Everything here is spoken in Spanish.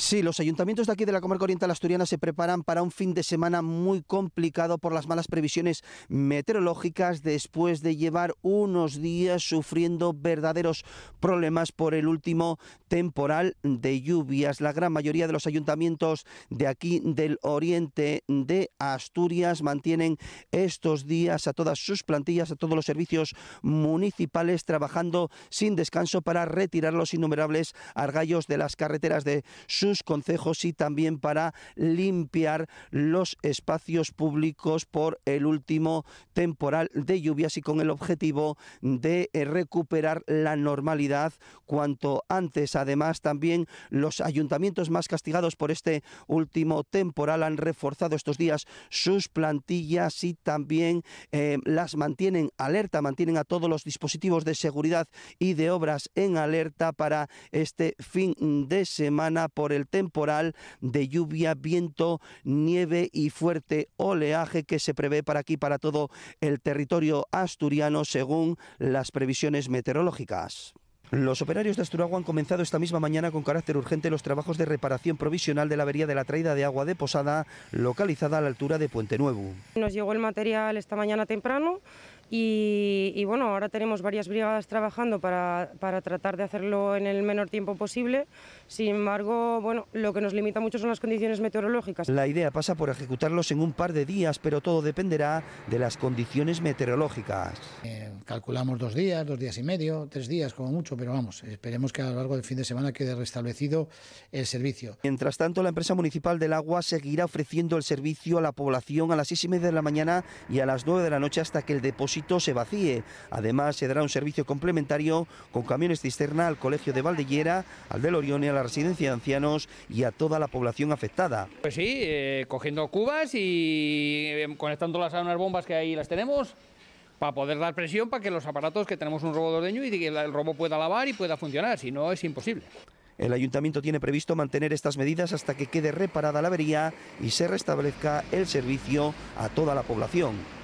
Sí, los ayuntamientos de aquí de la comarca oriental asturiana se preparan para un fin de semana muy complicado por las malas previsiones meteorológicas después de llevar unos días sufriendo verdaderos problemas por el último temporal de lluvias. La gran mayoría de los ayuntamientos de aquí del oriente de Asturias mantienen estos días a todas sus plantillas, a todos los servicios municipales trabajando sin descanso para retirar los innumerables argallos de las carreteras de su sus concejos y también para limpiar los espacios públicos por el último temporal de lluvias y con el objetivo de eh, recuperar la normalidad cuanto antes. Además, también los ayuntamientos más castigados por este último temporal han reforzado estos días sus plantillas y también eh, las mantienen alerta, mantienen a todos los dispositivos de seguridad y de obras en alerta para este fin de semana por el el temporal de lluvia, viento, nieve y fuerte oleaje que se prevé para aquí, para todo el territorio asturiano, según las previsiones meteorológicas. Los operarios de Asturago han comenzado esta misma mañana con carácter urgente los trabajos de reparación provisional de la avería de la traída de agua de Posada, localizada a la altura de Puente Nuevo. Nos llegó el material esta mañana temprano, y, bueno, ahora tenemos varias brigadas trabajando para, para, tratar de hacerlo en el menor tiempo posible. Sin embargo, bueno, lo que nos limita mucho son las condiciones meteorológicas. La idea pasa por ejecutarlos en un par de días, pero todo dependerá de las condiciones meteorológicas. Eh, calculamos dos días, dos días y medio, tres días como mucho, pero vamos, esperemos que a lo largo del fin de semana quede restablecido el servicio. Mientras tanto, la empresa municipal del agua seguirá ofreciendo el servicio a la población a las seis y media de la mañana y a las nueve de la noche hasta que el depósito se vacíe. Además, se dará un servicio complementario con camiones cisterna al Colegio de Valdellera, al de y a la Residencia de Ancianos y a toda la población afectada. Pues sí, eh, cogiendo cubas y eh, conectándolas a unas bombas que ahí las tenemos para poder dar presión para que los aparatos que tenemos un robot ordeño y que el robo pueda lavar y pueda funcionar, si no es imposible. El ayuntamiento tiene previsto mantener estas medidas hasta que quede reparada la avería y se restablezca el servicio a toda la población.